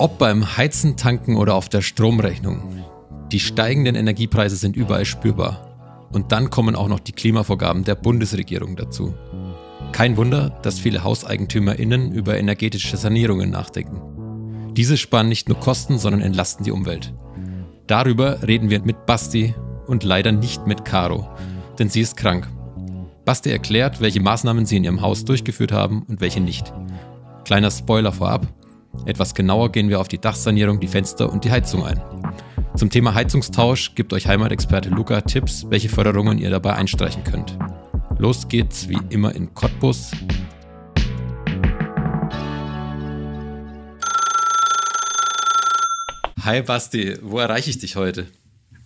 Ob beim Heizen, Tanken oder auf der Stromrechnung. Die steigenden Energiepreise sind überall spürbar. Und dann kommen auch noch die Klimavorgaben der Bundesregierung dazu. Kein Wunder, dass viele HauseigentümerInnen über energetische Sanierungen nachdenken. Diese sparen nicht nur Kosten, sondern entlasten die Umwelt. Darüber reden wir mit Basti und leider nicht mit Caro, denn sie ist krank. Basti erklärt, welche Maßnahmen sie in ihrem Haus durchgeführt haben und welche nicht. Kleiner Spoiler vorab, etwas genauer gehen wir auf die Dachsanierung, die Fenster und die Heizung ein. Zum Thema Heizungstausch gibt euch Heimatexperte Luca Tipps, welche Förderungen ihr dabei einstreichen könnt. Los geht's wie immer in Cottbus. Hi Basti, wo erreiche ich dich heute?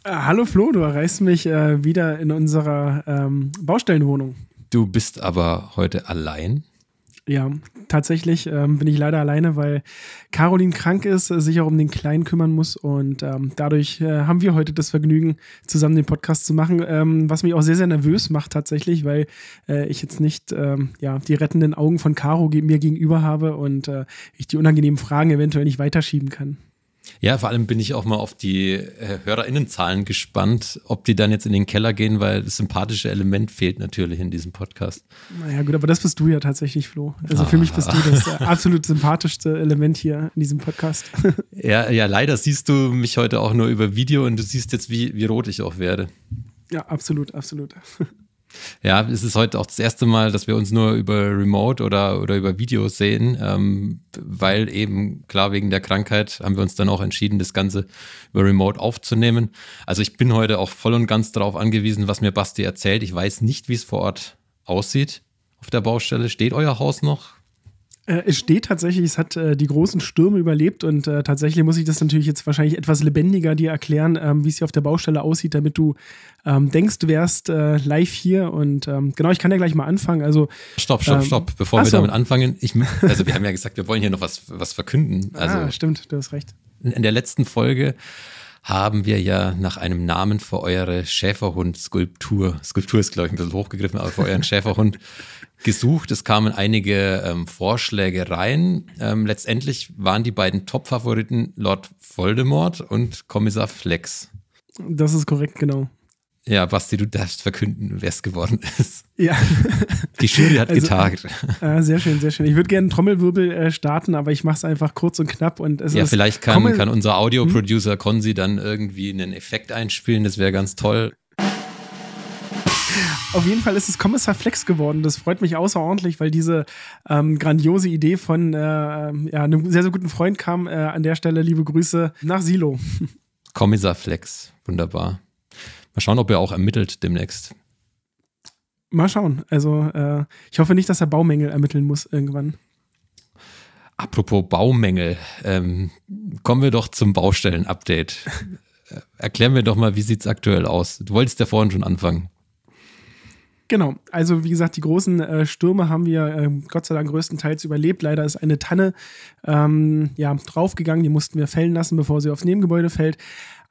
Äh, hallo Flo, du erreichst mich äh, wieder in unserer ähm, Baustellenwohnung. Du bist aber heute allein? Ja, tatsächlich ähm, bin ich leider alleine, weil Caroline krank ist, äh, sich auch um den Kleinen kümmern muss und ähm, dadurch äh, haben wir heute das Vergnügen, zusammen den Podcast zu machen, ähm, was mich auch sehr, sehr nervös macht tatsächlich, weil äh, ich jetzt nicht ähm, ja, die rettenden Augen von Caro ge mir gegenüber habe und äh, ich die unangenehmen Fragen eventuell nicht weiterschieben kann. Ja, vor allem bin ich auch mal auf die äh, HörerInnenzahlen gespannt, ob die dann jetzt in den Keller gehen, weil das sympathische Element fehlt natürlich in diesem Podcast. Naja, gut, aber das bist du ja tatsächlich, Flo. Also ah. für mich bist du ah. das äh, absolut sympathischste Element hier in diesem Podcast. ja, ja, leider siehst du mich heute auch nur über Video und du siehst jetzt, wie, wie rot ich auch werde. Ja, absolut, absolut. Ja, es ist heute auch das erste Mal, dass wir uns nur über Remote oder, oder über Videos sehen, ähm, weil eben klar wegen der Krankheit haben wir uns dann auch entschieden, das Ganze über Remote aufzunehmen. Also ich bin heute auch voll und ganz darauf angewiesen, was mir Basti erzählt. Ich weiß nicht, wie es vor Ort aussieht auf der Baustelle. Steht euer Haus noch? Äh, es steht tatsächlich, es hat äh, die großen Stürme überlebt und äh, tatsächlich muss ich das natürlich jetzt wahrscheinlich etwas lebendiger dir erklären, ähm, wie es hier auf der Baustelle aussieht, damit du ähm, denkst, du wärst äh, live hier und ähm, genau, ich kann ja gleich mal anfangen. Also Stopp, stopp, ähm, stopp, bevor wir damit anfangen. Ich, also wir haben ja gesagt, wir wollen hier noch was, was verkünden. Ah, also, ah, stimmt, du hast recht. In der letzten Folge haben wir ja nach einem Namen für eure Schäferhund-Skulptur, Skulptur ist, glaube ich, ein bisschen hochgegriffen, aber für euren Schäferhund gesucht. Es kamen einige ähm, Vorschläge rein. Ähm, letztendlich waren die beiden Top-Favoriten Lord Voldemort und Kommissar Flex. Das ist korrekt, genau. Ja, Basti, du darfst verkünden, wer es geworden ist. Ja. Die Jury hat also, getagt. Äh, äh, sehr schön, sehr schön. Ich würde gerne einen Trommelwirbel äh, starten, aber ich mache es einfach kurz und knapp. Und es ja, ist vielleicht kann, kann unser Audio-Producer hm? Konzi dann irgendwie einen Effekt einspielen. Das wäre ganz toll. Auf jeden Fall ist es Kommissar Flex geworden. Das freut mich außerordentlich, weil diese ähm, grandiose Idee von äh, ähm, ja, einem sehr, sehr guten Freund kam. Äh, an der Stelle liebe Grüße nach Silo. Kommissar Flex, wunderbar. Mal schauen, ob er auch ermittelt demnächst. Mal schauen. Also äh, ich hoffe nicht, dass er Baumängel ermitteln muss irgendwann. Apropos Baumängel, ähm, kommen wir doch zum Baustellen-Update. Erklären wir doch mal, wie sieht es aktuell aus? Du wolltest ja vorhin schon anfangen. Genau, also wie gesagt, die großen äh, Stürme haben wir äh, Gott sei Dank größtenteils überlebt. Leider ist eine Tanne ähm, ja, draufgegangen, die mussten wir fällen lassen, bevor sie aufs Nebengebäude fällt.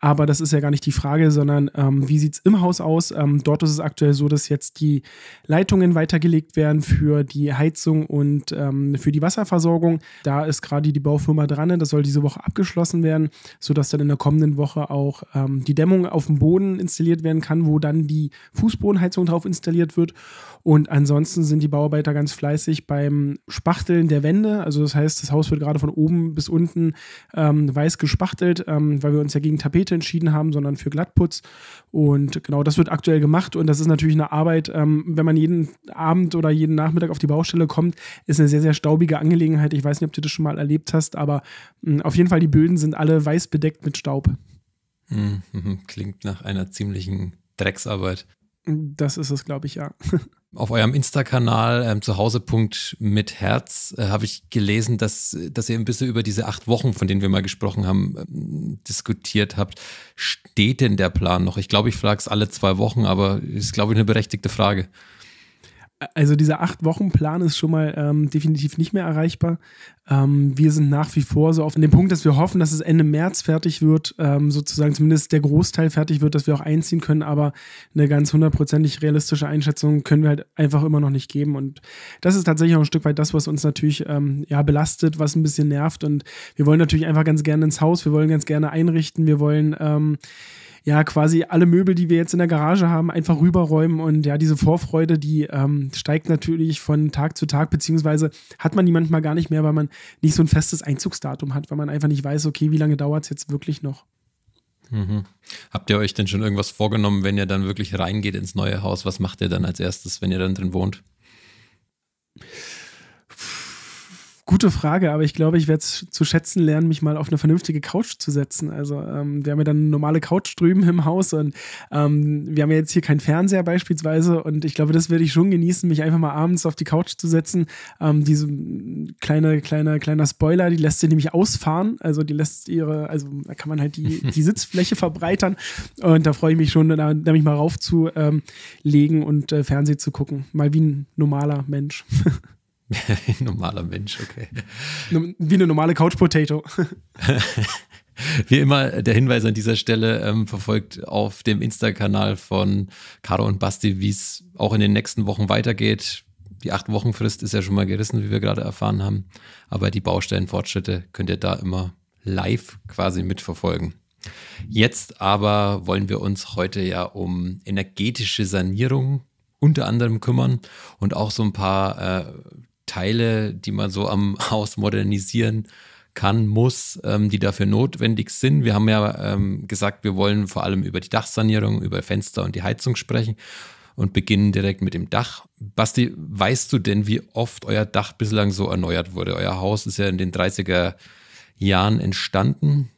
Aber das ist ja gar nicht die Frage, sondern ähm, wie sieht es im Haus aus? Ähm, dort ist es aktuell so, dass jetzt die Leitungen weitergelegt werden für die Heizung und ähm, für die Wasserversorgung. Da ist gerade die Baufirma dran. Ne? Das soll diese Woche abgeschlossen werden, sodass dann in der kommenden Woche auch ähm, die Dämmung auf dem Boden installiert werden kann, wo dann die Fußbodenheizung drauf installiert wird. Und ansonsten sind die Bauarbeiter ganz fleißig beim Spachteln der Wände. Also das heißt, das Haus wird gerade von oben bis unten ähm, weiß gespachtelt, ähm, weil wir uns ja gegen Tapete Mitte entschieden haben, sondern für Glattputz. Und genau das wird aktuell gemacht und das ist natürlich eine Arbeit, ähm, wenn man jeden Abend oder jeden Nachmittag auf die Baustelle kommt, ist eine sehr, sehr staubige Angelegenheit. Ich weiß nicht, ob du das schon mal erlebt hast, aber mh, hm, auf jeden Fall die Böden sind alle weiß bedeckt mit Staub. Hm, klingt nach einer ziemlichen Drecksarbeit. Das ist es, glaube ich, ja. Auf eurem Insta-Kanal ähm, zuhause.mitherz äh, habe ich gelesen, dass, dass ihr ein bisschen über diese acht Wochen, von denen wir mal gesprochen haben, ähm, diskutiert habt. Steht denn der Plan noch? Ich glaube, ich frage es alle zwei Wochen, aber ist, glaube ich, eine berechtigte Frage also dieser Acht-Wochen-Plan ist schon mal ähm, definitiv nicht mehr erreichbar. Ähm, wir sind nach wie vor so auf dem Punkt, dass wir hoffen, dass es Ende März fertig wird, ähm, sozusagen zumindest der Großteil fertig wird, dass wir auch einziehen können, aber eine ganz hundertprozentig realistische Einschätzung können wir halt einfach immer noch nicht geben. Und das ist tatsächlich auch ein Stück weit das, was uns natürlich ähm, ja, belastet, was ein bisschen nervt. Und wir wollen natürlich einfach ganz gerne ins Haus, wir wollen ganz gerne einrichten, wir wollen ähm, ja quasi alle Möbel, die wir jetzt in der Garage haben, einfach rüberräumen. Und ja, diese Vorfreude, die ähm, steigt natürlich von Tag zu Tag, beziehungsweise hat man die manchmal gar nicht mehr, weil man nicht so ein festes Einzugsdatum hat, weil man einfach nicht weiß, okay, wie lange dauert es jetzt wirklich noch. Mhm. Habt ihr euch denn schon irgendwas vorgenommen, wenn ihr dann wirklich reingeht ins neue Haus? Was macht ihr dann als erstes, wenn ihr dann drin wohnt? Gute Frage, aber ich glaube, ich werde es zu schätzen lernen, mich mal auf eine vernünftige Couch zu setzen. Also ähm, wir haben ja dann eine normale Couch drüben im Haus und ähm, wir haben ja jetzt hier keinen Fernseher beispielsweise und ich glaube, das werde ich schon genießen, mich einfach mal abends auf die Couch zu setzen. Ähm, diese kleine, kleine, kleiner Spoiler, die lässt sie nämlich ausfahren. Also die lässt ihre, also da kann man halt die, die Sitzfläche verbreitern und da freue ich mich schon, da, da mich mal raufzulegen und äh, Fernsehen zu gucken. Mal wie ein normaler Mensch. Normaler Mensch, okay. Ne, wie eine normale Couch Potato. Wie immer, der Hinweis an dieser Stelle ähm, verfolgt auf dem Insta-Kanal von Caro und Basti, wie es auch in den nächsten Wochen weitergeht. Die Acht-Wochen-Frist ist ja schon mal gerissen, wie wir gerade erfahren haben. Aber die Baustellenfortschritte könnt ihr da immer live quasi mitverfolgen. Jetzt aber wollen wir uns heute ja um energetische Sanierung unter anderem kümmern und auch so ein paar äh, Teile, die man so am Haus modernisieren kann, muss, ähm, die dafür notwendig sind. Wir haben ja ähm, gesagt, wir wollen vor allem über die Dachsanierung, über Fenster und die Heizung sprechen und beginnen direkt mit dem Dach. Basti, weißt du denn, wie oft euer Dach bislang so erneuert wurde? Euer Haus ist ja in den 30er Jahren entstanden.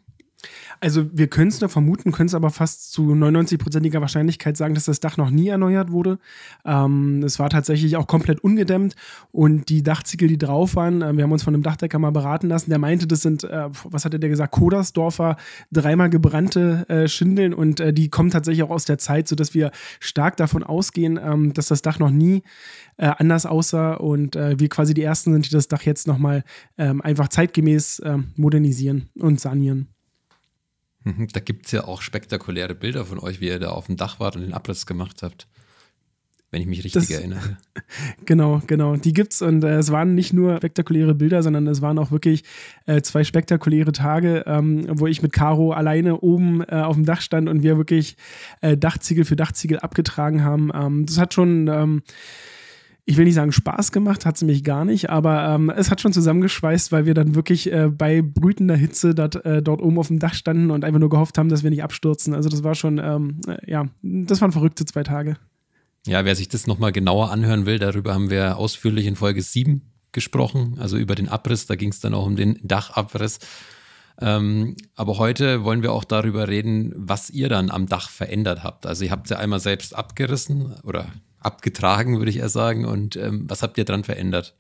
Also wir können es nur vermuten, können es aber fast zu 99-prozentiger Wahrscheinlichkeit sagen, dass das Dach noch nie erneuert wurde. Ähm, es war tatsächlich auch komplett ungedämmt und die Dachziegel, die drauf waren, äh, wir haben uns von einem Dachdecker mal beraten lassen, der meinte, das sind, äh, was hatte der gesagt, Kodersdorfer, dreimal gebrannte äh, Schindeln und äh, die kommen tatsächlich auch aus der Zeit, sodass wir stark davon ausgehen, ähm, dass das Dach noch nie äh, anders aussah und äh, wir quasi die Ersten sind, die das Dach jetzt nochmal ähm, einfach zeitgemäß ähm, modernisieren und sanieren. Mhm, da gibt es ja auch spektakuläre Bilder von euch, wie ihr da auf dem Dach wart und den Abriss gemacht habt. Wenn ich mich richtig das, erinnere. Genau, genau. Die gibt's und äh, es waren nicht nur spektakuläre Bilder, sondern es waren auch wirklich äh, zwei spektakuläre Tage, ähm, wo ich mit Caro alleine oben äh, auf dem Dach stand und wir wirklich äh, Dachziegel für Dachziegel abgetragen haben. Ähm, das hat schon. Ähm, ich will nicht sagen Spaß gemacht, hat es mich gar nicht, aber ähm, es hat schon zusammengeschweißt, weil wir dann wirklich äh, bei brütender Hitze dat, äh, dort oben auf dem Dach standen und einfach nur gehofft haben, dass wir nicht abstürzen. Also das war schon, ähm, äh, ja, das waren verrückte zwei Tage. Ja, wer sich das nochmal genauer anhören will, darüber haben wir ausführlich in Folge 7 gesprochen, also über den Abriss, da ging es dann auch um den Dachabriss. Ähm, aber heute wollen wir auch darüber reden, was ihr dann am Dach verändert habt. Also ihr habt ja einmal selbst abgerissen oder abgetragen, würde ich eher sagen. Und ähm, was habt ihr dran verändert?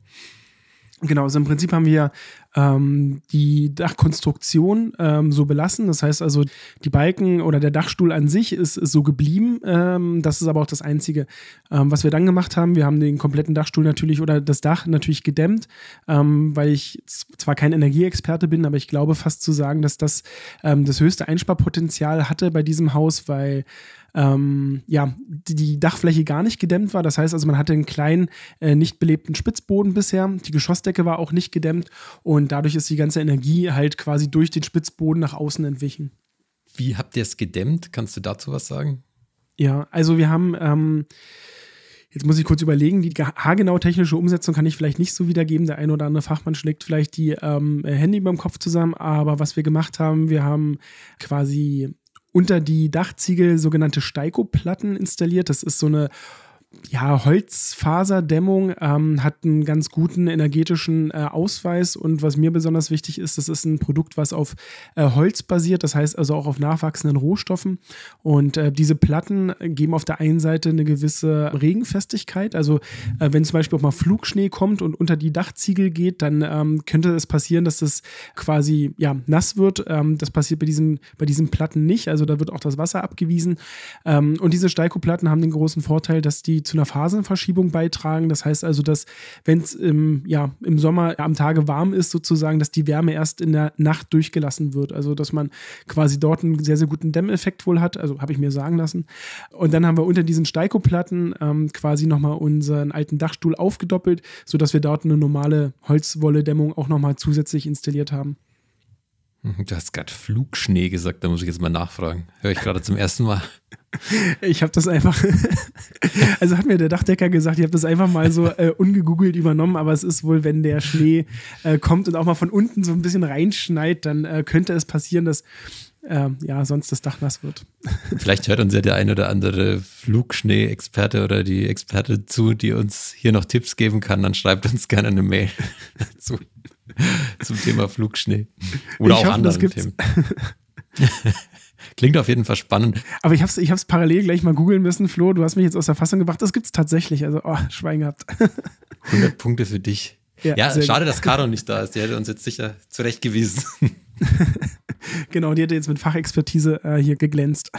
Genau, also im Prinzip haben wir ähm, die Dachkonstruktion ähm, so belassen. Das heißt also, die Balken oder der Dachstuhl an sich ist, ist so geblieben. Ähm, das ist aber auch das Einzige, ähm, was wir dann gemacht haben. Wir haben den kompletten Dachstuhl natürlich oder das Dach natürlich gedämmt, ähm, weil ich zwar kein Energieexperte bin, aber ich glaube fast zu sagen, dass das ähm, das höchste Einsparpotenzial hatte bei diesem Haus, weil ähm, ja, die Dachfläche gar nicht gedämmt war. Das heißt also, man hatte einen kleinen, äh, nicht belebten Spitzboden bisher. Die Geschossdecke war auch nicht gedämmt und und dadurch ist die ganze Energie halt quasi durch den Spitzboden nach außen entwichen. Wie habt ihr es gedämmt? Kannst du dazu was sagen? Ja, also wir haben, ähm, jetzt muss ich kurz überlegen, die haargenau technische Umsetzung kann ich vielleicht nicht so wiedergeben. Der ein oder andere Fachmann schlägt vielleicht die ähm, Hände äh, über Kopf zusammen. Aber was wir gemacht haben, wir haben quasi unter die Dachziegel sogenannte Steikoplatten installiert. Das ist so eine ja, Holzfaserdämmung ähm, hat einen ganz guten energetischen äh, Ausweis und was mir besonders wichtig ist, das ist ein Produkt, was auf äh, Holz basiert, das heißt also auch auf nachwachsenden Rohstoffen und äh, diese Platten äh, geben auf der einen Seite eine gewisse Regenfestigkeit, also äh, wenn zum Beispiel auch mal Flugschnee kommt und unter die Dachziegel geht, dann ähm, könnte es passieren, dass das quasi ja, nass wird, ähm, das passiert bei diesen, bei diesen Platten nicht, also da wird auch das Wasser abgewiesen ähm, und diese Steikoplatten haben den großen Vorteil, dass die zu einer Phasenverschiebung beitragen. Das heißt also, dass wenn es im, ja, im Sommer am Tage warm ist, sozusagen, dass die Wärme erst in der Nacht durchgelassen wird. Also dass man quasi dort einen sehr, sehr guten Dämmeffekt wohl hat. Also habe ich mir sagen lassen. Und dann haben wir unter diesen Steikoplatten ähm, quasi nochmal unseren alten Dachstuhl aufgedoppelt, sodass wir dort eine normale Holzwolle-Dämmung auch nochmal zusätzlich installiert haben. Du hast gerade Flugschnee gesagt, da muss ich jetzt mal nachfragen. Höre ich gerade zum ersten Mal. Ich habe das einfach, also hat mir der Dachdecker gesagt, ich habe das einfach mal so äh, ungegoogelt übernommen, aber es ist wohl, wenn der Schnee äh, kommt und auch mal von unten so ein bisschen reinschneit, dann äh, könnte es passieren, dass ähm, ja, sonst das Dach nass wird. Vielleicht hört uns ja der ein oder andere Flugschnee-Experte oder die Experte zu, die uns hier noch Tipps geben kann. Dann schreibt uns gerne eine Mail dazu. zum Thema Flugschnee. Oder ich auch hoffe, anderen Themen. Klingt auf jeden Fall spannend. Aber ich habe es ich parallel gleich mal googeln müssen, Flo. Du hast mich jetzt aus der Fassung gebracht. Das gibt es tatsächlich. Also, oh, Schwein gehabt. 100 Punkte für dich. Ja, ja schade, gut. dass Caro nicht da ist. Die hätte uns jetzt sicher zurechtgewiesen. genau, die hätte jetzt mit Fachexpertise äh, hier geglänzt.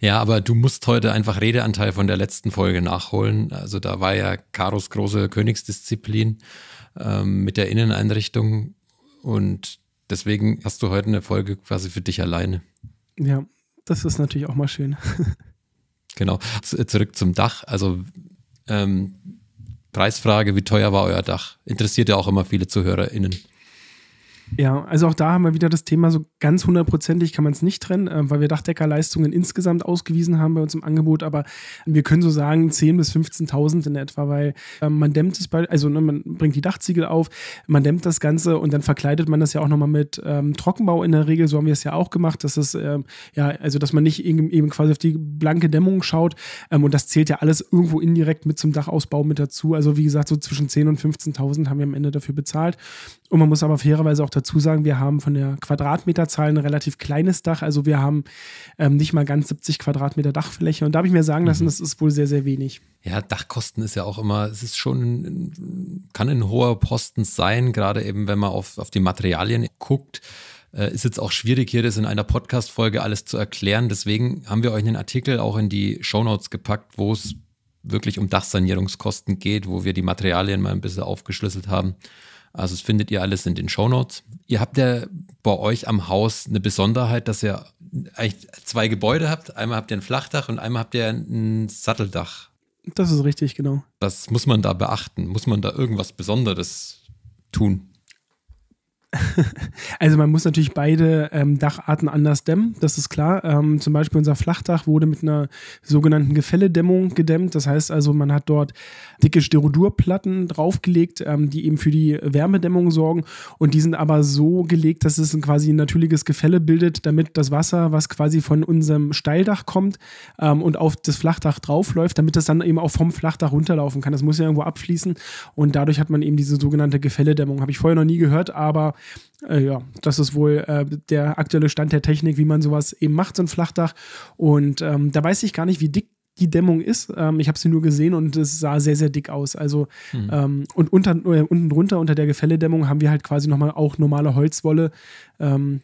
Ja, aber du musst heute einfach Redeanteil von der letzten Folge nachholen. Also da war ja Karos große Königsdisziplin ähm, mit der Inneneinrichtung. Und deswegen hast du heute eine Folge quasi für dich alleine. Ja, das ist natürlich auch mal schön. genau. Also, äh, zurück zum Dach. Also ähm, Preisfrage, wie teuer war euer Dach? Interessiert ja auch immer viele ZuhörerInnen. Ja, also auch da haben wir wieder das Thema so ganz hundertprozentig kann man es nicht trennen, äh, weil wir Dachdeckerleistungen insgesamt ausgewiesen haben bei uns im Angebot, aber wir können so sagen 10.000 bis 15.000 in etwa, weil äh, man dämmt es, bei, also ne, man bringt die Dachziegel auf, man dämmt das Ganze und dann verkleidet man das ja auch nochmal mit ähm, Trockenbau in der Regel, so haben wir es ja auch gemacht, dass es, ähm, ja, also dass man nicht eben, eben quasi auf die blanke Dämmung schaut ähm, und das zählt ja alles irgendwo indirekt mit zum Dachausbau mit dazu, also wie gesagt, so zwischen 10.000 und 15.000 haben wir am Ende dafür bezahlt und man muss aber fairerweise auch dazu sagen, wir haben von der Quadratmeterzahl Zahlen ein relativ kleines Dach. Also wir haben ähm, nicht mal ganz 70 Quadratmeter Dachfläche. Und da habe ich mir sagen lassen, mhm. das ist wohl sehr, sehr wenig. Ja, Dachkosten ist ja auch immer, es ist schon, kann ein hoher Posten sein, gerade eben, wenn man auf, auf die Materialien guckt äh, ist jetzt auch schwierig, hier das in einer Podcast-Folge alles zu erklären. Deswegen haben wir euch einen Artikel auch in die Shownotes gepackt, wo es wirklich um Dachsanierungskosten geht, wo wir die Materialien mal ein bisschen aufgeschlüsselt haben also das findet ihr alles in den Show Notes. Ihr habt ja bei euch am Haus eine Besonderheit, dass ihr eigentlich zwei Gebäude habt. Einmal habt ihr ein Flachdach und einmal habt ihr ein Satteldach. Das ist richtig, genau. Was muss man da beachten? Muss man da irgendwas Besonderes tun? also man muss natürlich beide ähm, Dacharten anders dämmen, das ist klar. Ähm, zum Beispiel unser Flachdach wurde mit einer sogenannten Gefälledämmung gedämmt. Das heißt also, man hat dort dicke Sterodurplatten draufgelegt, ähm, die eben für die Wärmedämmung sorgen. Und die sind aber so gelegt, dass es ein quasi ein natürliches Gefälle bildet, damit das Wasser, was quasi von unserem Steildach kommt ähm, und auf das Flachdach draufläuft, damit das dann eben auch vom Flachdach runterlaufen kann. Das muss ja irgendwo abfließen. Und dadurch hat man eben diese sogenannte Gefälledämmung. Habe ich vorher noch nie gehört, aber äh, ja, das ist wohl äh, der aktuelle Stand der Technik, wie man sowas eben macht, so ein Flachdach. Und ähm, da weiß ich gar nicht, wie dick die Dämmung ist. Ähm, ich habe sie nur gesehen und es sah sehr, sehr dick aus. Also mhm. ähm, und unter, äh, unten drunter, unter der Gefälledämmung, haben wir halt quasi nochmal auch normale Holzwolle. Ähm,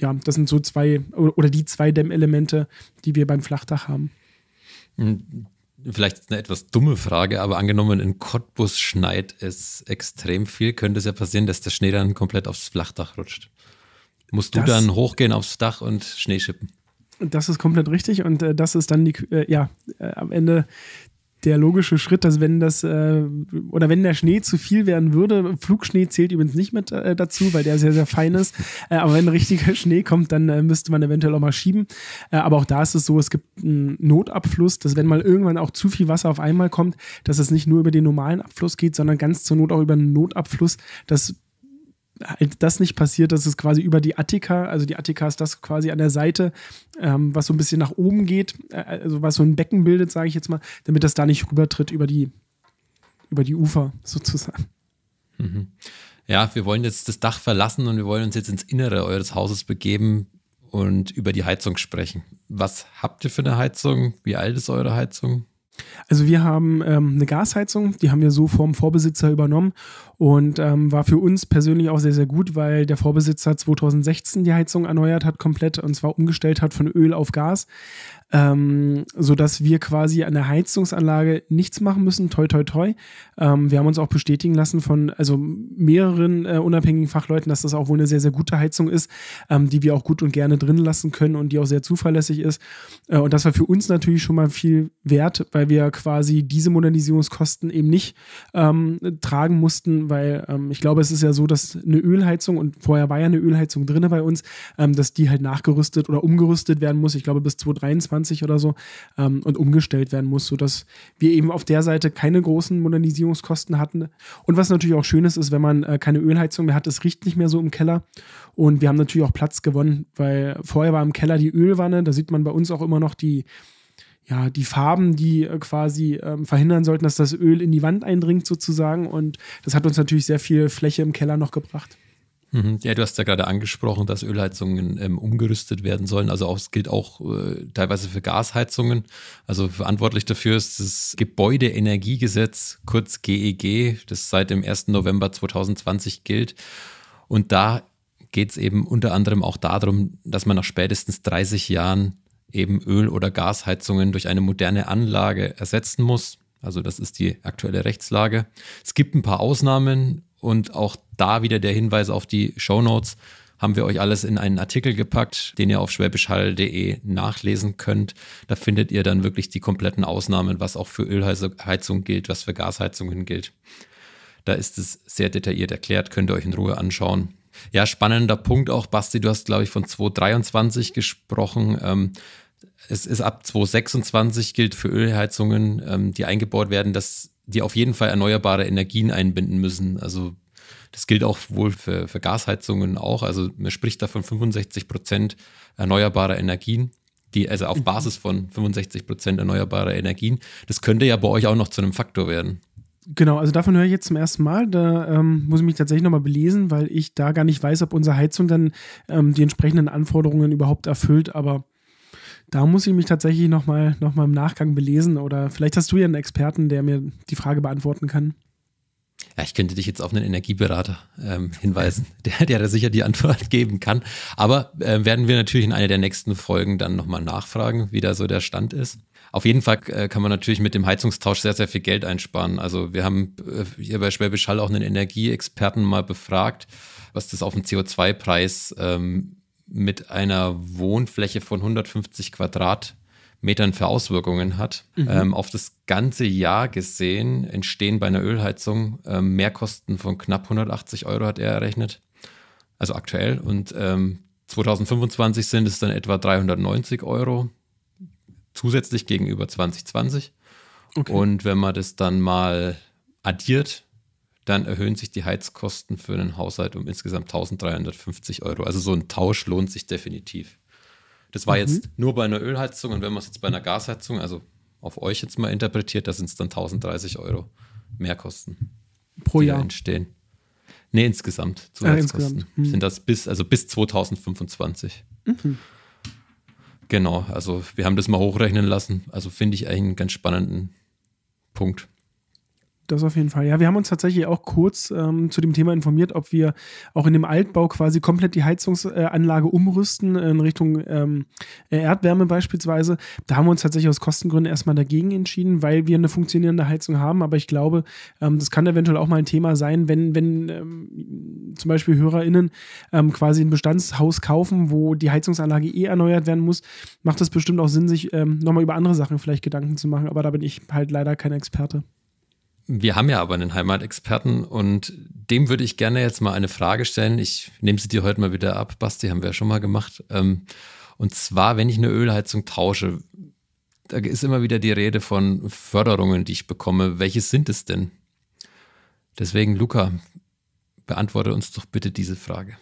ja, das sind so zwei oder die zwei Dämmelemente, die wir beim Flachdach haben. Hm, vielleicht eine etwas dumme Frage, aber angenommen, in Cottbus schneit es extrem viel, könnte es ja passieren, dass der Schnee dann komplett aufs Flachdach rutscht. Musst du dann hochgehen aufs Dach und Schnee schippen? Das ist komplett richtig und äh, das ist dann die, äh, ja, äh, am Ende der logische Schritt, dass wenn das äh, oder wenn der Schnee zu viel werden würde, Flugschnee zählt übrigens nicht mit äh, dazu, weil der sehr, sehr fein ist. Äh, aber wenn richtiger Schnee kommt, dann äh, müsste man eventuell auch mal schieben. Äh, aber auch da ist es so, es gibt einen Notabfluss, dass wenn mal irgendwann auch zu viel Wasser auf einmal kommt, dass es nicht nur über den normalen Abfluss geht, sondern ganz zur Not auch über einen Notabfluss, dass Halt das nicht passiert, dass es quasi über die Attika, also die Attika ist das quasi an der Seite, ähm, was so ein bisschen nach oben geht, äh, also was so ein Becken bildet, sage ich jetzt mal, damit das da nicht rübertritt über die, über die Ufer sozusagen. Mhm. Ja, wir wollen jetzt das Dach verlassen und wir wollen uns jetzt ins Innere eures Hauses begeben und über die Heizung sprechen. Was habt ihr für eine Heizung? Wie alt ist eure Heizung? Also wir haben ähm, eine Gasheizung, die haben wir so vom Vorbesitzer übernommen und ähm, war für uns persönlich auch sehr, sehr gut, weil der Vorbesitzer 2016 die Heizung erneuert hat komplett und zwar umgestellt hat von Öl auf Gas ähm, sodass wir quasi an der Heizungsanlage nichts machen müssen. Toi, toi, toi. Ähm, wir haben uns auch bestätigen lassen von also mehreren äh, unabhängigen Fachleuten, dass das auch wohl eine sehr, sehr gute Heizung ist, ähm, die wir auch gut und gerne drin lassen können und die auch sehr zuverlässig ist. Äh, und das war für uns natürlich schon mal viel wert, weil wir quasi diese Modernisierungskosten eben nicht ähm, tragen mussten, weil ähm, ich glaube, es ist ja so, dass eine Ölheizung und vorher war ja eine Ölheizung drin bei uns, ähm, dass die halt nachgerüstet oder umgerüstet werden muss. Ich glaube, bis 2023 2020 oder so ähm, und umgestellt werden muss, sodass wir eben auf der Seite keine großen Modernisierungskosten hatten. Und was natürlich auch schön ist, ist, wenn man äh, keine Ölheizung mehr hat, es riecht nicht mehr so im Keller. Und wir haben natürlich auch Platz gewonnen, weil vorher war im Keller die Ölwanne, da sieht man bei uns auch immer noch die, ja, die Farben, die äh, quasi ähm, verhindern sollten, dass das Öl in die Wand eindringt sozusagen. Und das hat uns natürlich sehr viel Fläche im Keller noch gebracht. Mhm. Ja, du hast ja gerade angesprochen, dass Ölheizungen ähm, umgerüstet werden sollen. Also auch, es gilt auch äh, teilweise für Gasheizungen. Also verantwortlich dafür ist das Gebäudeenergiegesetz, kurz GEG, e das seit dem 1. November 2020 gilt. Und da geht es eben unter anderem auch darum, dass man nach spätestens 30 Jahren eben Öl- oder Gasheizungen durch eine moderne Anlage ersetzen muss. Also das ist die aktuelle Rechtslage. Es gibt ein paar Ausnahmen und auch da wieder der Hinweis auf die Show Notes haben wir euch alles in einen Artikel gepackt, den ihr auf schwäbischhall.de nachlesen könnt. Da findet ihr dann wirklich die kompletten Ausnahmen, was auch für Ölheizung gilt, was für Gasheizungen gilt. Da ist es sehr detailliert erklärt, könnt ihr euch in Ruhe anschauen. Ja, spannender Punkt auch, Basti, du hast, glaube ich, von 2023 gesprochen. Ähm, es ist ab 2026 gilt für Ölheizungen, ähm, die eingebaut werden, dass die auf jeden Fall erneuerbare Energien einbinden müssen. Also das gilt auch wohl für, für Gasheizungen auch. Also man spricht da von 65 Prozent erneuerbarer Energien, die, also auf mhm. Basis von 65 Prozent erneuerbarer Energien. Das könnte ja bei euch auch noch zu einem Faktor werden. Genau, also davon höre ich jetzt zum ersten Mal. Da ähm, muss ich mich tatsächlich nochmal belesen, weil ich da gar nicht weiß, ob unsere Heizung dann ähm, die entsprechenden Anforderungen überhaupt erfüllt. Aber da muss ich mich tatsächlich nochmal noch mal im Nachgang belesen oder vielleicht hast du ja einen Experten, der mir die Frage beantworten kann. Ja, ich könnte dich jetzt auf einen Energieberater ähm, hinweisen, der, der da sicher die Antwort geben kann. Aber äh, werden wir natürlich in einer der nächsten Folgen dann nochmal nachfragen, wie da so der Stand ist. Auf jeden Fall äh, kann man natürlich mit dem Heizungstausch sehr, sehr viel Geld einsparen. Also wir haben äh, hier bei Schwäbisch Hall auch einen Energieexperten mal befragt, was das auf den CO2-Preis ähm, mit einer Wohnfläche von 150 Quadratmetern für Auswirkungen hat. Mhm. Ähm, auf das ganze Jahr gesehen entstehen bei einer Ölheizung äh, Mehrkosten von knapp 180 Euro, hat er errechnet. Also aktuell. Und ähm, 2025 sind es dann etwa 390 Euro zusätzlich gegenüber 2020. Okay. Und wenn man das dann mal addiert, dann erhöhen sich die Heizkosten für einen Haushalt um insgesamt 1350 Euro. Also so ein Tausch lohnt sich definitiv. Das war mhm. jetzt nur bei einer Ölheizung und wenn man es jetzt bei einer Gasheizung, also auf euch jetzt mal interpretiert, da sind es dann 1030 Euro Mehrkosten. Pro Jahr. entstehen. Nee, insgesamt. Ah, Zusatzkosten ja, mhm. sind das bis, also bis 2025. Mhm. Genau, also wir haben das mal hochrechnen lassen. Also finde ich eigentlich einen ganz spannenden Punkt das auf jeden Fall. Ja, wir haben uns tatsächlich auch kurz ähm, zu dem Thema informiert, ob wir auch in dem Altbau quasi komplett die Heizungsanlage umrüsten in Richtung ähm, Erdwärme beispielsweise. Da haben wir uns tatsächlich aus Kostengründen erstmal dagegen entschieden, weil wir eine funktionierende Heizung haben. Aber ich glaube, ähm, das kann eventuell auch mal ein Thema sein, wenn, wenn ähm, zum Beispiel HörerInnen ähm, quasi ein Bestandshaus kaufen, wo die Heizungsanlage eh erneuert werden muss, macht es bestimmt auch Sinn, sich ähm, nochmal über andere Sachen vielleicht Gedanken zu machen. Aber da bin ich halt leider kein Experte. Wir haben ja aber einen Heimatexperten und dem würde ich gerne jetzt mal eine Frage stellen. Ich nehme sie dir heute mal wieder ab, Basti, haben wir ja schon mal gemacht. Ähm, und zwar, wenn ich eine Ölheizung tausche, da ist immer wieder die Rede von Förderungen, die ich bekomme. Welches sind es denn? Deswegen, Luca, beantworte uns doch bitte diese Frage.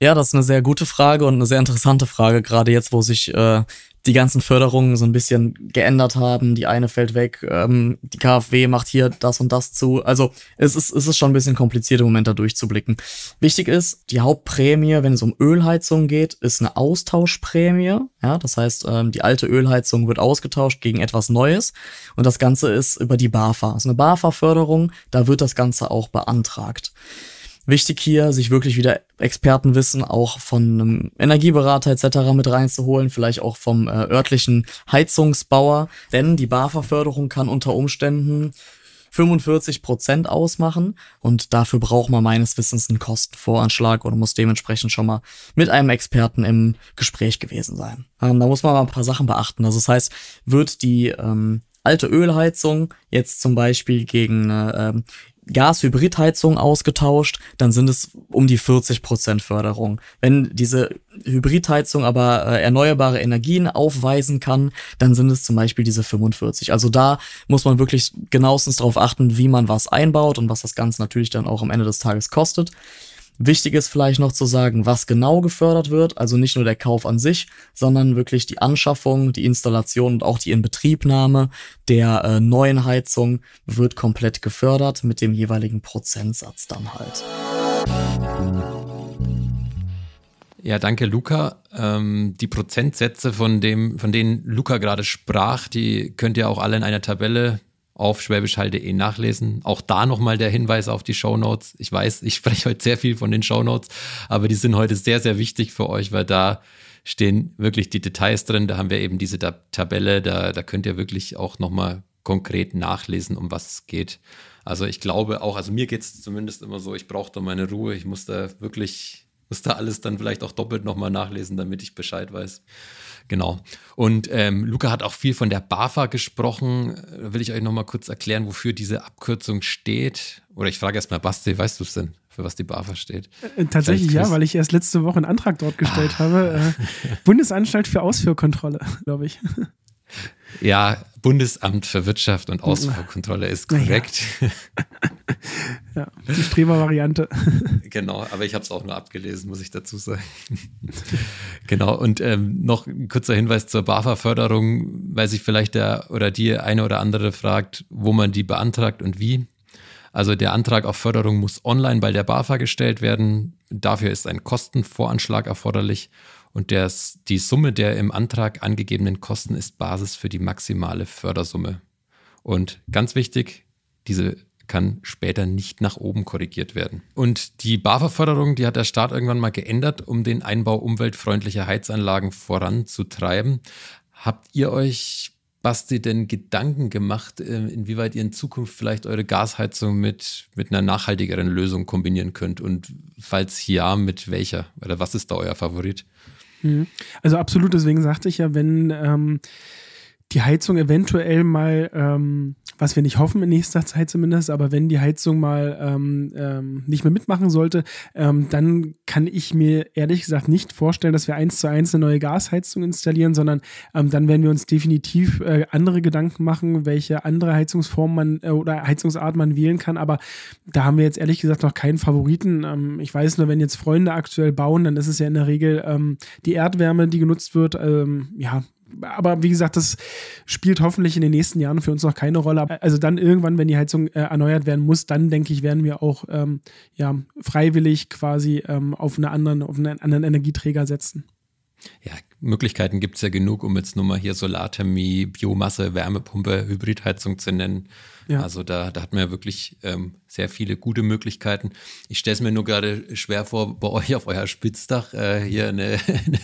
Ja, das ist eine sehr gute Frage und eine sehr interessante Frage, gerade jetzt, wo sich äh, die ganzen Förderungen so ein bisschen geändert haben. Die eine fällt weg, ähm, die KfW macht hier das und das zu. Also es ist, es ist schon ein bisschen kompliziert im Moment da durchzublicken. Wichtig ist, die Hauptprämie, wenn es um Ölheizung geht, ist eine Austauschprämie. Ja, das heißt, ähm, die alte Ölheizung wird ausgetauscht gegen etwas Neues. Und das Ganze ist über die BAFA. Also eine BAFA-Förderung, da wird das Ganze auch beantragt. Wichtig hier, sich wirklich wieder Expertenwissen auch von einem Energieberater etc. mit reinzuholen, vielleicht auch vom äh, örtlichen Heizungsbauer, denn die Barverförderung kann unter Umständen 45 Prozent ausmachen und dafür braucht man meines Wissens einen Kostenvoranschlag und muss dementsprechend schon mal mit einem Experten im Gespräch gewesen sein. Ähm, da muss man mal ein paar Sachen beachten. Also das heißt, wird die ähm, alte Ölheizung jetzt zum Beispiel gegen eine äh, ähm, Gas-Hybrid-Heizung ausgetauscht, dann sind es um die 40% Förderung. Wenn diese Hybridheizung aber äh, erneuerbare Energien aufweisen kann, dann sind es zum Beispiel diese 45. Also da muss man wirklich genauestens darauf achten, wie man was einbaut und was das Ganze natürlich dann auch am Ende des Tages kostet. Wichtig ist vielleicht noch zu sagen, was genau gefördert wird, also nicht nur der Kauf an sich, sondern wirklich die Anschaffung, die Installation und auch die Inbetriebnahme der äh, neuen Heizung wird komplett gefördert mit dem jeweiligen Prozentsatz dann halt. Ja, danke, Luca. Ähm, die Prozentsätze, von, dem, von denen Luca gerade sprach, die könnt ihr auch alle in einer Tabelle auf schwäbischhalde.de nachlesen. Auch da nochmal der Hinweis auf die Show Notes. Ich weiß, ich spreche heute sehr viel von den Show Notes, aber die sind heute sehr, sehr wichtig für euch, weil da stehen wirklich die Details drin. Da haben wir eben diese Tabelle, da, da könnt ihr wirklich auch nochmal konkret nachlesen, um was es geht. Also ich glaube auch, also mir geht es zumindest immer so, ich brauche da meine Ruhe, ich muss da wirklich muss da alles dann vielleicht auch doppelt nochmal nachlesen, damit ich Bescheid weiß. Genau. Und ähm, Luca hat auch viel von der BAFA gesprochen. Da äh, will ich euch nochmal kurz erklären, wofür diese Abkürzung steht. Oder ich frage erstmal, Basti, weißt du es denn, für was die BAFA steht? Äh, äh tatsächlich ja, weil ich erst letzte Woche einen Antrag dort gestellt ah. habe. Äh, Bundesanstalt für Ausführkontrolle, glaube ich. Ja, Bundesamt für Wirtschaft und Ausfuhrkontrolle ist korrekt. Ja. ja, die streber Variante. genau, aber ich habe es auch nur abgelesen, muss ich dazu sagen. genau, und ähm, noch ein kurzer Hinweis zur BAFA-Förderung, weil sich vielleicht der oder die eine oder andere fragt, wo man die beantragt und wie. Also der Antrag auf Förderung muss online bei der BAFA gestellt werden. Dafür ist ein Kostenvoranschlag erforderlich und der, die Summe der im Antrag angegebenen Kosten ist Basis für die maximale Fördersumme. Und ganz wichtig, diese kann später nicht nach oben korrigiert werden. Und die BAFA-Förderung, die hat der Staat irgendwann mal geändert, um den Einbau umweltfreundlicher Heizanlagen voranzutreiben. Habt ihr euch, Basti, denn Gedanken gemacht, ähm, inwieweit ihr in Zukunft vielleicht eure Gasheizung mit, mit einer nachhaltigeren Lösung kombinieren könnt? Und falls ja, mit welcher? Oder was ist da euer Favorit? Mhm. Also absolut, deswegen sagte ich ja, wenn ähm, die Heizung eventuell mal, ähm, was wir nicht hoffen in nächster Zeit zumindest, aber wenn die Heizung mal ähm, ähm, nicht mehr mitmachen sollte, ähm, dann kann ich mir ehrlich gesagt nicht vorstellen, dass wir eins zu eins eine neue Gasheizung installieren, sondern ähm, dann werden wir uns definitiv äh, andere Gedanken machen, welche andere Heizungsform man äh, oder Heizungsart man wählen kann. Aber da haben wir jetzt ehrlich gesagt noch keinen Favoriten. Ähm, ich weiß nur, wenn jetzt Freunde aktuell bauen, dann ist es ja in der Regel die Erdwärme, die genutzt wird. ja, aber wie gesagt, das spielt hoffentlich in den nächsten Jahren für uns noch keine Rolle. Also dann irgendwann, wenn die Heizung äh, erneuert werden muss, dann denke ich, werden wir auch ähm, ja, freiwillig quasi ähm, auf, eine anderen, auf einen anderen Energieträger setzen. Ja, Möglichkeiten gibt es ja genug, um jetzt nur mal hier Solarthermie, Biomasse, Wärmepumpe, Hybridheizung zu nennen. Ja. Also da, da hat man ja wirklich ähm, sehr viele gute Möglichkeiten. Ich stelle es mir nur gerade schwer vor, bei euch auf euer Spitzdach äh, hier eine, eine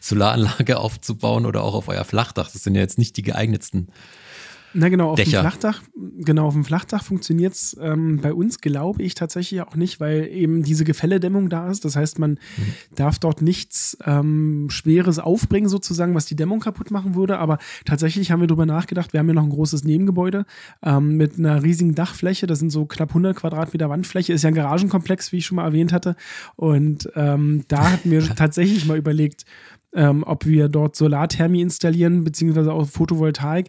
Solaranlage aufzubauen oder auch auf euer Flachdach. Das sind ja jetzt nicht die geeignetsten na genau, auf Dächer. dem Flachdach, genau, auf dem Flachdach funktioniert es ähm, bei uns, glaube ich, tatsächlich auch nicht, weil eben diese Gefälledämmung da ist. Das heißt, man mhm. darf dort nichts ähm, Schweres aufbringen, sozusagen, was die Dämmung kaputt machen würde. Aber tatsächlich haben wir darüber nachgedacht, wir haben ja noch ein großes Nebengebäude ähm, mit einer riesigen Dachfläche. Das sind so knapp 100 Quadratmeter Wandfläche. Ist ja ein Garagenkomplex, wie ich schon mal erwähnt hatte. Und ähm, da hatten wir tatsächlich mal überlegt, ähm, ob wir dort Solarthermie installieren, beziehungsweise auch Photovoltaik.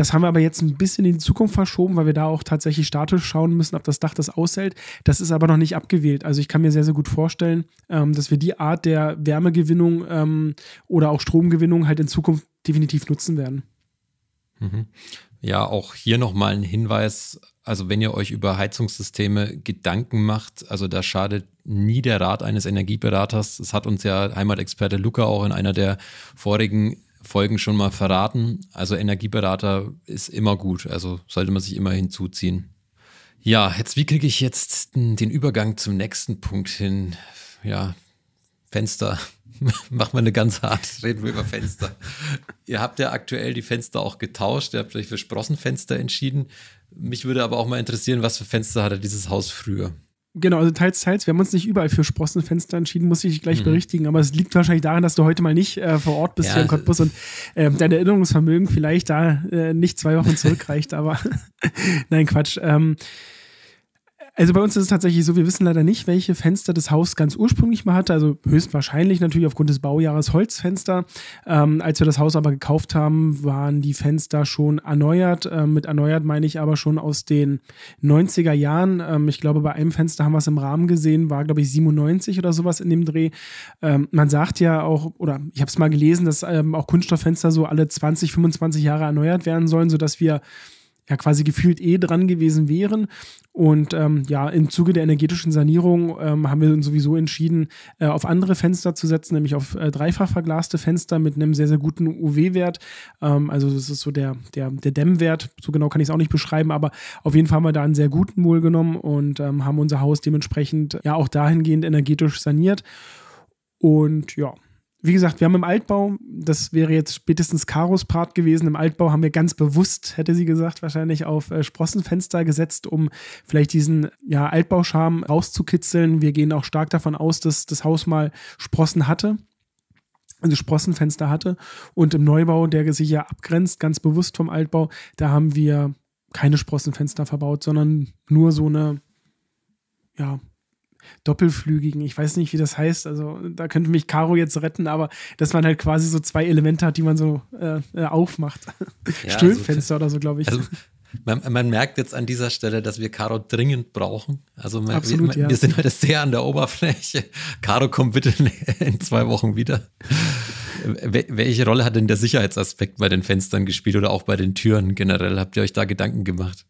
Das haben wir aber jetzt ein bisschen in die Zukunft verschoben, weil wir da auch tatsächlich statisch schauen müssen, ob das Dach das aushält. Das ist aber noch nicht abgewählt. Also ich kann mir sehr, sehr gut vorstellen, ähm, dass wir die Art der Wärmegewinnung ähm, oder auch Stromgewinnung halt in Zukunft definitiv nutzen werden. Mhm. Ja, auch hier nochmal ein Hinweis. Also wenn ihr euch über Heizungssysteme Gedanken macht, also da schadet nie der Rat eines Energieberaters. Das hat uns ja Heimatexperte Luca auch in einer der vorigen Folgen schon mal verraten. Also Energieberater ist immer gut, also sollte man sich immer hinzuziehen. Ja, jetzt wie kriege ich jetzt den Übergang zum nächsten Punkt hin? Ja, Fenster. Mach mal eine ganze Art, reden wir über Fenster. ihr habt ja aktuell die Fenster auch getauscht, ihr habt euch für Sprossenfenster entschieden. Mich würde aber auch mal interessieren, was für Fenster hatte dieses Haus früher? Genau, also teils, teils. Wir haben uns nicht überall für Sprossenfenster entschieden, muss ich gleich mhm. berichtigen. Aber es liegt wahrscheinlich daran, dass du heute mal nicht äh, vor Ort bist ja. hier im also Cottbus und äh, dein Erinnerungsvermögen vielleicht da äh, nicht zwei Wochen zurückreicht. aber nein, Quatsch. Ähm, also bei uns ist es tatsächlich so, wir wissen leider nicht, welche Fenster das Haus ganz ursprünglich mal hatte. Also höchstwahrscheinlich natürlich aufgrund des Baujahres Holzfenster. Ähm, als wir das Haus aber gekauft haben, waren die Fenster schon erneuert. Ähm, mit erneuert meine ich aber schon aus den 90er Jahren. Ähm, ich glaube, bei einem Fenster haben wir es im Rahmen gesehen, war glaube ich 97 oder sowas in dem Dreh. Ähm, man sagt ja auch, oder ich habe es mal gelesen, dass ähm, auch Kunststofffenster so alle 20, 25 Jahre erneuert werden sollen, sodass wir ja quasi gefühlt eh dran gewesen wären. Und ähm, ja, im Zuge der energetischen Sanierung ähm, haben wir uns sowieso entschieden, äh, auf andere Fenster zu setzen, nämlich auf äh, dreifach verglaste Fenster mit einem sehr, sehr guten UW-Wert. Ähm, also das ist so der, der, der Dämmwert, so genau kann ich es auch nicht beschreiben, aber auf jeden Fall haben wir da einen sehr guten Mol genommen und ähm, haben unser Haus dementsprechend ja auch dahingehend energetisch saniert. Und ja, wie gesagt, wir haben im Altbau, das wäre jetzt spätestens Karos Part gewesen, im Altbau haben wir ganz bewusst, hätte sie gesagt, wahrscheinlich auf äh, Sprossenfenster gesetzt, um vielleicht diesen ja, Altbauscham rauszukitzeln. Wir gehen auch stark davon aus, dass das Haus mal Sprossen hatte also Sprossenfenster hatte. Und im Neubau, der sich ja abgrenzt, ganz bewusst vom Altbau, da haben wir keine Sprossenfenster verbaut, sondern nur so eine, ja, doppelflügigen, ich weiß nicht, wie das heißt, also da könnte mich Caro jetzt retten, aber dass man halt quasi so zwei Elemente hat, die man so äh, äh aufmacht. Ja, Stöhnfenster also, oder so, glaube ich. Also, man, man, merkt jetzt an dieser Stelle, dass wir Caro dringend brauchen. Also man, Absolut, wir, ja. wir, sind heute sehr an der Oberfläche. Caro, kommt bitte in zwei Wochen wieder. Welche Rolle hat denn der Sicherheitsaspekt bei den Fenstern gespielt oder auch bei den Türen generell? Habt ihr euch da Gedanken gemacht?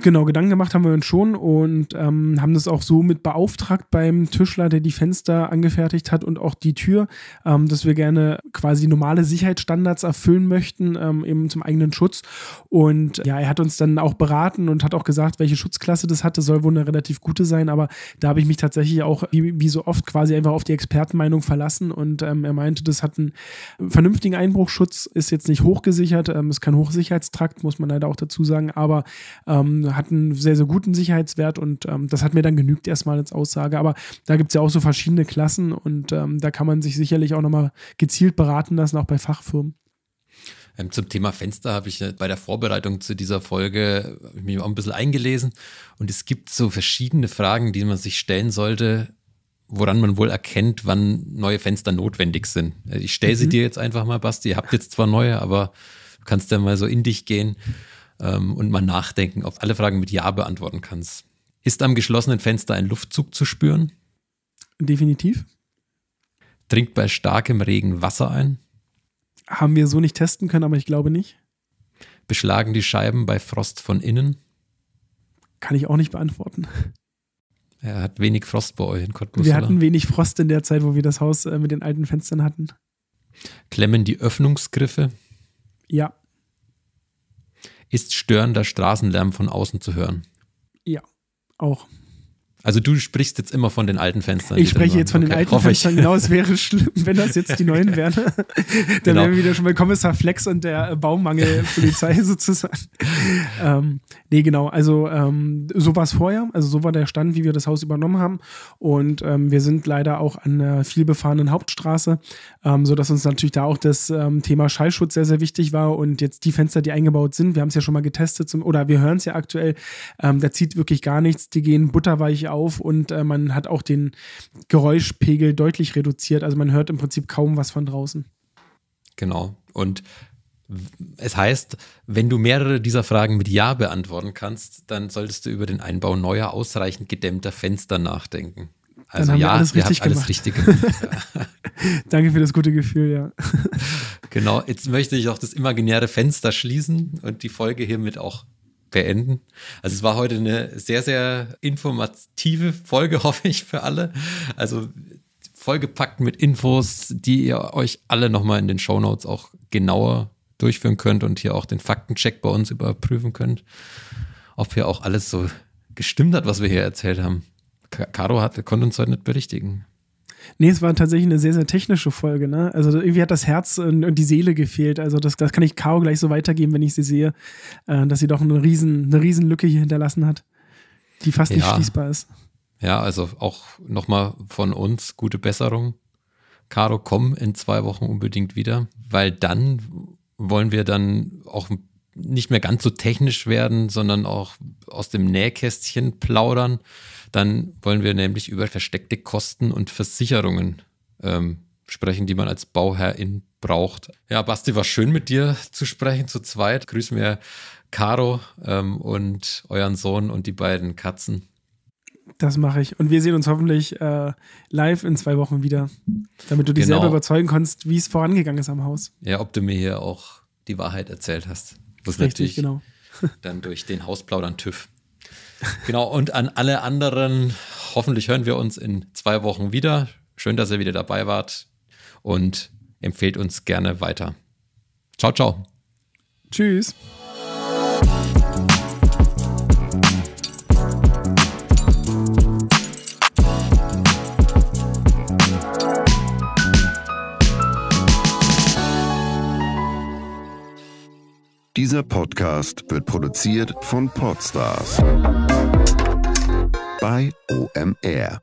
Genau, Gedanken gemacht haben wir uns schon und ähm, haben das auch so mit beauftragt beim Tischler, der die Fenster angefertigt hat und auch die Tür, ähm, dass wir gerne quasi normale Sicherheitsstandards erfüllen möchten, ähm, eben zum eigenen Schutz. Und ja, er hat uns dann auch beraten und hat auch gesagt, welche Schutzklasse das hatte, soll wohl eine relativ gute sein, aber da habe ich mich tatsächlich auch, wie, wie, so oft, quasi einfach auf die Expertenmeinung verlassen und ähm, er meinte, das hat einen vernünftigen Einbruchschutz, ist jetzt nicht hochgesichert, ähm, ist kein Hochsicherheitstrakt, muss man leider auch dazu sagen, aber ähm, hat einen sehr, sehr guten Sicherheitswert und ähm, das hat mir dann genügt erstmal als Aussage. Aber da gibt es ja auch so verschiedene Klassen und ähm, da kann man sich sicherlich auch nochmal gezielt beraten lassen, auch bei Fachfirmen. Ähm, zum Thema Fenster habe ich bei der Vorbereitung zu dieser Folge mich auch ein bisschen eingelesen und es gibt so verschiedene Fragen, die man sich stellen sollte, woran man wohl erkennt, wann neue Fenster notwendig sind. Ich stelle sie mhm. dir jetzt einfach mal, Basti. Ihr habt jetzt zwar neue, aber du kannst ja mal so in dich gehen ähm, und mal nachdenken, auf alle Fragen mit Ja beantworten kannst. Ist am geschlossenen Fenster ein Luftzug zu spüren? Definitiv. Trinkt bei starkem Regen Wasser ein? Haben wir so nicht testen können, aber ich glaube nicht. Beschlagen die Scheiben bei Frost von innen? Kann ich auch nicht beantworten. Er hat wenig Frost bei euch in Cottbus. Wir ne? hatten oder? wenig Frost in der Zeit, wo wir das Haus äh, mit den alten Fenstern hatten. Klemmen die Öffnungsgriffe? Ja ist störender Straßenlärm von außen zu hören. Ja, auch. Also du sprichst jetzt immer von den alten Fenstern. Ich spreche jetzt von okay, den alten Fenstern, genau. Es wäre schlimm, wenn das jetzt die neuen wären. Genau. Dann genau. wären wir wieder schon bei Kommissar Flex und der äh, Baumangelpolizei sozusagen. ähm, nee, genau. Also ähm, so war es vorher. Also so war der Stand, wie wir das Haus übernommen haben. Und ähm, wir sind leider auch an einer vielbefahrenen Hauptstraße, ähm, sodass uns natürlich da auch das ähm, Thema Schallschutz sehr, sehr wichtig war. Und jetzt die Fenster, die eingebaut sind, wir haben es ja schon mal getestet zum, oder wir hören es ja aktuell, ähm, da zieht wirklich gar nichts. Die gehen butterweich auf und äh, man hat auch den Geräuschpegel deutlich reduziert. Also man hört im Prinzip kaum was von draußen. Genau. Und es heißt, wenn du mehrere dieser Fragen mit Ja beantworten kannst, dann solltest du über den Einbau neuer, ausreichend gedämmter Fenster nachdenken. Also ja, wir, alles ihr habt alles richtig gemacht. Danke für das gute Gefühl, ja. genau, jetzt möchte ich auch das imaginäre Fenster schließen und die Folge hiermit auch beenden. Also es war heute eine sehr, sehr informative Folge, hoffe ich, für alle. Also vollgepackt mit Infos, die ihr euch alle nochmal in den Show Notes auch genauer durchführen könnt und hier auch den Faktencheck bei uns überprüfen könnt, ob hier auch alles so gestimmt hat, was wir hier erzählt haben. Caro hat, konnte uns heute nicht berichtigen. Nee, es war tatsächlich eine sehr, sehr technische Folge, ne? Also irgendwie hat das Herz und, die Seele gefehlt. Also das, das kann ich Kao gleich so weitergeben, wenn ich sie sehe, äh, dass sie doch eine riesen, eine riesen Lücke hier hinterlassen hat, die fast ja. nicht schließbar ist. Ja, also auch nochmal von uns gute Besserung. Caro, komm in zwei Wochen unbedingt wieder, weil dann wollen wir dann auch nicht mehr ganz so technisch werden, sondern auch aus dem Nähkästchen plaudern dann wollen wir nämlich über versteckte Kosten und Versicherungen ähm, sprechen, die man als Bauherrin braucht. Ja, Basti, war schön mit dir zu sprechen zu zweit. Grüßen wir Caro ähm, und euren Sohn und die beiden Katzen. Das mache ich. Und wir sehen uns hoffentlich äh, live in zwei Wochen wieder, damit du dich genau. selber überzeugen kannst, wie es vorangegangen ist am Haus. Ja, ob du mir hier auch die Wahrheit erzählt hast. Das Richtig, natürlich genau. dann durch den Hausplaudern TÜV. Genau, und an alle anderen, hoffentlich hören wir uns in zwei Wochen wieder. Schön, dass ihr wieder dabei wart und empfehlt uns gerne weiter. Ciao, ciao. Tschüss. Dieser Podcast wird produziert von Podstars bei OMR.